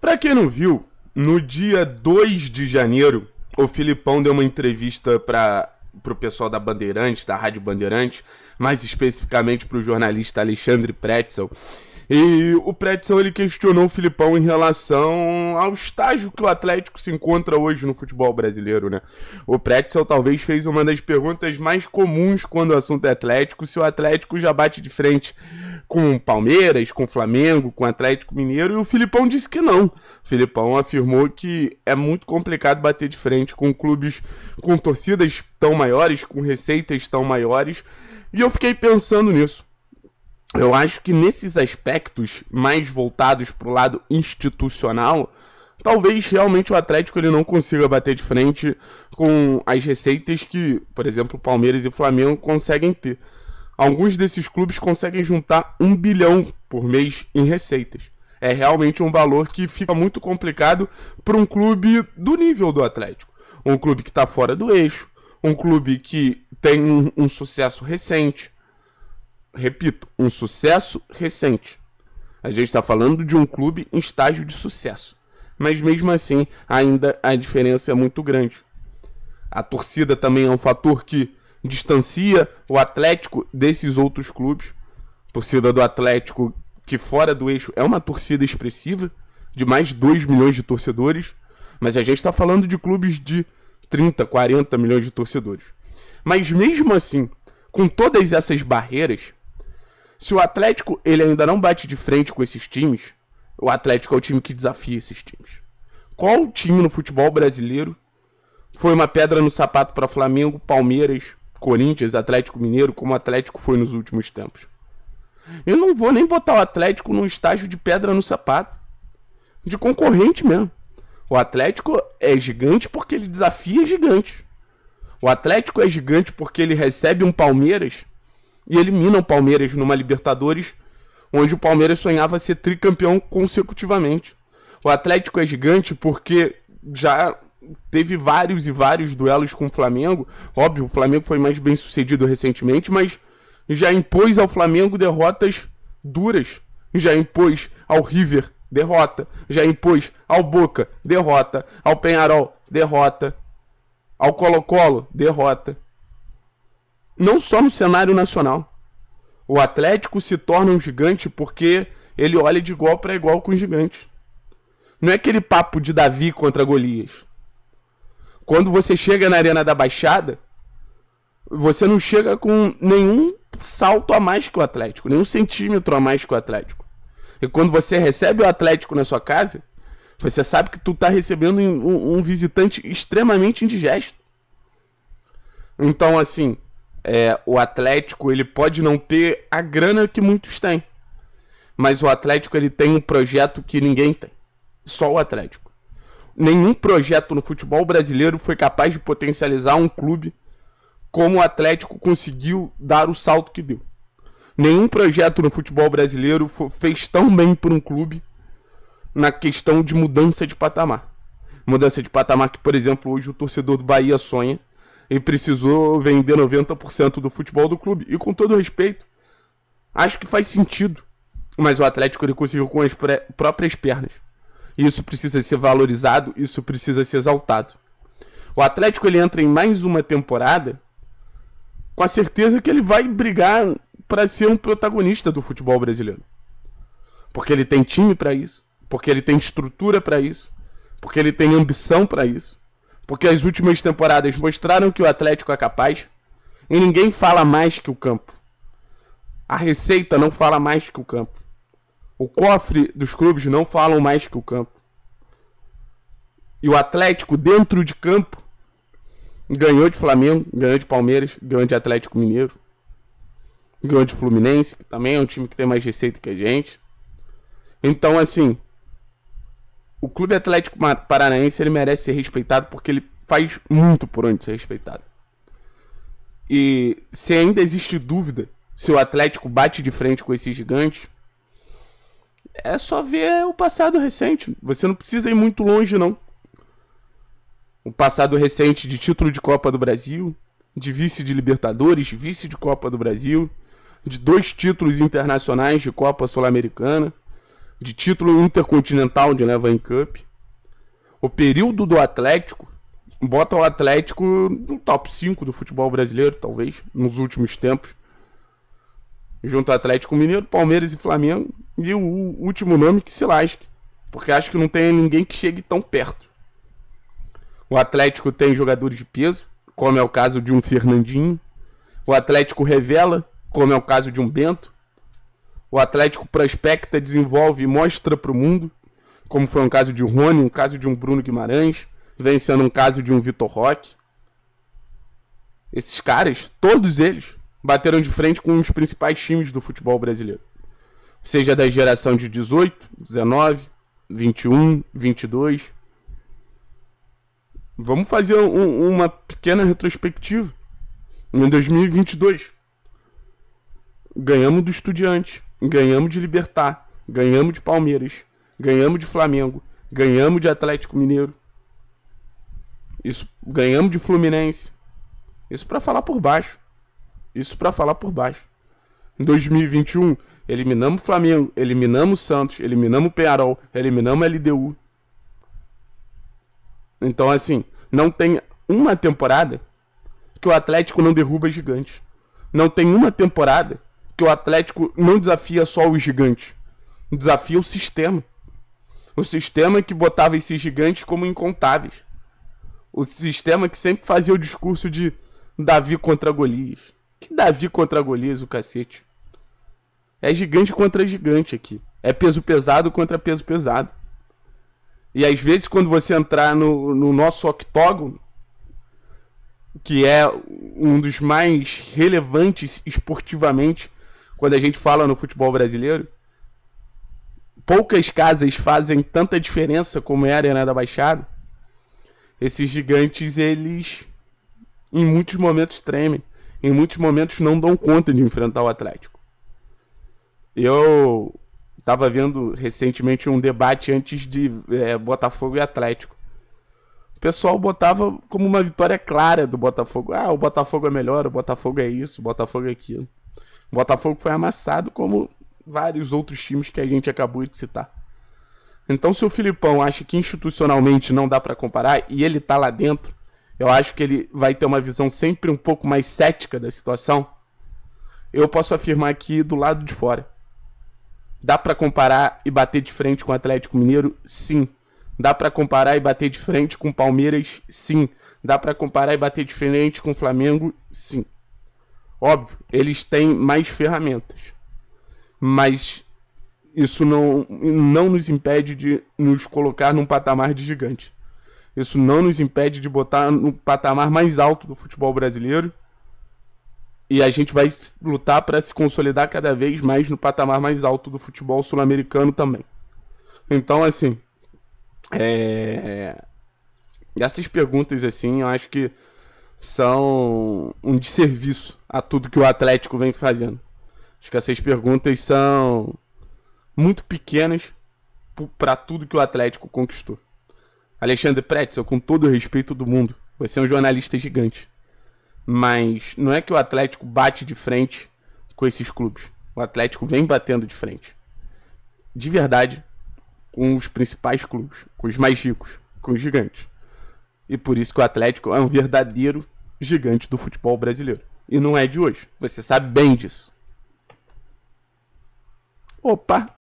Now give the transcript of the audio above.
Para quem não viu, no dia 2 de janeiro, o Filipão deu uma entrevista para o pessoal da Bandeirantes, da Rádio Bandeirantes, mais especificamente para o jornalista Alexandre Pretzel, e o Pretzel ele questionou o Filipão em relação ao estágio que o Atlético se encontra hoje no futebol brasileiro, né? O Pretzel talvez fez uma das perguntas mais comuns quando o assunto é Atlético, se o Atlético já bate de frente com Palmeiras, com Flamengo, com Atlético Mineiro, e o Filipão disse que não. O Filipão afirmou que é muito complicado bater de frente com clubes com torcidas tão maiores, com receitas tão maiores, e eu fiquei pensando nisso eu acho que nesses aspectos mais voltados para o lado institucional, talvez realmente o Atlético ele não consiga bater de frente com as receitas que, por exemplo, Palmeiras e Flamengo conseguem ter. Alguns desses clubes conseguem juntar um bilhão por mês em receitas. É realmente um valor que fica muito complicado para um clube do nível do Atlético. Um clube que está fora do eixo, um clube que tem um, um sucesso recente, repito, um sucesso recente. A gente está falando de um clube em estágio de sucesso. Mas mesmo assim, ainda a diferença é muito grande. A torcida também é um fator que distancia o Atlético desses outros clubes. A torcida do Atlético, que fora do eixo é uma torcida expressiva, de mais de 2 milhões de torcedores. Mas a gente está falando de clubes de 30, 40 milhões de torcedores. Mas mesmo assim, com todas essas barreiras, se o Atlético ele ainda não bate de frente com esses times, o Atlético é o time que desafia esses times. Qual time no futebol brasileiro foi uma pedra no sapato para Flamengo, Palmeiras, Corinthians, Atlético Mineiro, como o Atlético foi nos últimos tempos? Eu não vou nem botar o Atlético num estágio de pedra no sapato, de concorrente mesmo. O Atlético é gigante porque ele desafia gigantes. O Atlético é gigante porque ele recebe um Palmeiras e eliminam o Palmeiras numa Libertadores, onde o Palmeiras sonhava ser tricampeão consecutivamente. O Atlético é gigante porque já teve vários e vários duelos com o Flamengo. Óbvio, o Flamengo foi mais bem sucedido recentemente, mas já impôs ao Flamengo derrotas duras. Já impôs ao River derrota. Já impôs ao Boca derrota. Ao Penharol derrota. Ao Colo-Colo derrota não só no cenário nacional. O Atlético se torna um gigante porque ele olha de igual para igual com o gigante Não é aquele papo de Davi contra Golias. Quando você chega na Arena da Baixada, você não chega com nenhum salto a mais que o Atlético, nenhum centímetro a mais que o Atlético. E quando você recebe o Atlético na sua casa, você sabe que tu tá recebendo um, um visitante extremamente indigesto. Então, assim, é, o Atlético ele pode não ter a grana que muitos têm, mas o Atlético ele tem um projeto que ninguém tem, só o Atlético. Nenhum projeto no futebol brasileiro foi capaz de potencializar um clube como o Atlético conseguiu dar o salto que deu. Nenhum projeto no futebol brasileiro fez tão bem por um clube na questão de mudança de patamar. Mudança de patamar que, por exemplo, hoje o torcedor do Bahia sonha e precisou vender 90% do futebol do clube. E com todo respeito, acho que faz sentido. Mas o Atlético ele conseguiu com as próprias pernas. E isso precisa ser valorizado, isso precisa ser exaltado. O Atlético ele entra em mais uma temporada com a certeza que ele vai brigar para ser um protagonista do futebol brasileiro. Porque ele tem time para isso, porque ele tem estrutura para isso, porque ele tem ambição para isso. Porque as últimas temporadas mostraram que o Atlético é capaz. E ninguém fala mais que o campo. A receita não fala mais que o campo. O cofre dos clubes não falam mais que o campo. E o Atlético, dentro de campo, ganhou de Flamengo, ganhou de Palmeiras, ganhou de Atlético Mineiro, ganhou de Fluminense, que também é um time que tem mais receita que a gente. Então, assim, Clube Atlético Paranaense ele merece ser respeitado porque ele faz muito por onde ser respeitado. E se ainda existe dúvida se o Atlético bate de frente com esses gigantes, é só ver o passado recente. Você não precisa ir muito longe, não. O passado recente de título de Copa do Brasil, de vice de Libertadores, vice de Copa do Brasil, de dois títulos internacionais de Copa Sul-Americana de título intercontinental de Nevan Cup. O período do Atlético bota o Atlético no top 5 do futebol brasileiro, talvez, nos últimos tempos. Junto ao Atlético Mineiro, Palmeiras e Flamengo. E o último nome que se lasque. Porque acho que não tem ninguém que chegue tão perto. O Atlético tem jogadores de peso, como é o caso de um Fernandinho. O Atlético revela, como é o caso de um Bento. O Atlético prospecta, desenvolve e mostra para o mundo, como foi um caso de Rony, um caso de um Bruno Guimarães, vencendo um caso de um Vitor Roque. Esses caras, todos eles, bateram de frente com os principais times do futebol brasileiro. Seja da geração de 18, 19, 21, 22. Vamos fazer um, uma pequena retrospectiva. Em 2022, ganhamos do Estudiante. Ganhamos de Libertar, ganhamos de Palmeiras, ganhamos de Flamengo, ganhamos de Atlético Mineiro. Isso, ganhamos de Fluminense. Isso para falar por baixo. Isso para falar por baixo. Em 2021, eliminamos o Flamengo, eliminamos o Santos, eliminamos o Penarol, eliminamos a LDU. Então, assim, não tem uma temporada que o Atlético não derruba gigantes. Não tem uma temporada que o Atlético não desafia só o gigante, desafia o sistema. O sistema que botava esses gigantes como incontáveis. O sistema que sempre fazia o discurso de Davi contra Golias. Que Davi contra Golias, o cacete. É gigante contra gigante aqui. É peso pesado contra peso pesado. E às vezes, quando você entrar no, no nosso octógono, que é um dos mais relevantes esportivamente quando a gente fala no futebol brasileiro, poucas casas fazem tanta diferença como é a Arena da Baixada. Esses gigantes, eles em muitos momentos tremem, em muitos momentos não dão conta de enfrentar o Atlético. Eu estava vendo recentemente um debate antes de é, Botafogo e Atlético. O pessoal botava como uma vitória clara do Botafogo. Ah, o Botafogo é melhor, o Botafogo é isso, o Botafogo é aquilo. O Botafogo foi amassado como vários outros times que a gente acabou de citar. Então, se o Filipão acha que institucionalmente não dá para comparar e ele tá lá dentro, eu acho que ele vai ter uma visão sempre um pouco mais cética da situação. Eu posso afirmar aqui do lado de fora. Dá para comparar e bater de frente com o Atlético Mineiro? Sim. Dá para comparar e bater de frente com o Palmeiras? Sim. Dá para comparar e bater de frente com o Flamengo? Sim. Óbvio, eles têm mais ferramentas. Mas isso não, não nos impede de nos colocar num patamar de gigante. Isso não nos impede de botar no patamar mais alto do futebol brasileiro. E a gente vai lutar para se consolidar cada vez mais no patamar mais alto do futebol sul-americano também. Então, assim, é... essas perguntas, assim, eu acho que são um desserviço a tudo que o Atlético vem fazendo. Acho que essas perguntas são muito pequenas para tudo que o Atlético conquistou. Alexandre Pretzel, com todo o respeito do mundo, você é um jornalista gigante. Mas não é que o Atlético bate de frente com esses clubes. O Atlético vem batendo de frente. De verdade, com os principais clubes, com os mais ricos, com os gigantes. E por isso que o Atlético é um verdadeiro gigante do futebol brasileiro. E não é de hoje. Você sabe bem disso. Opa!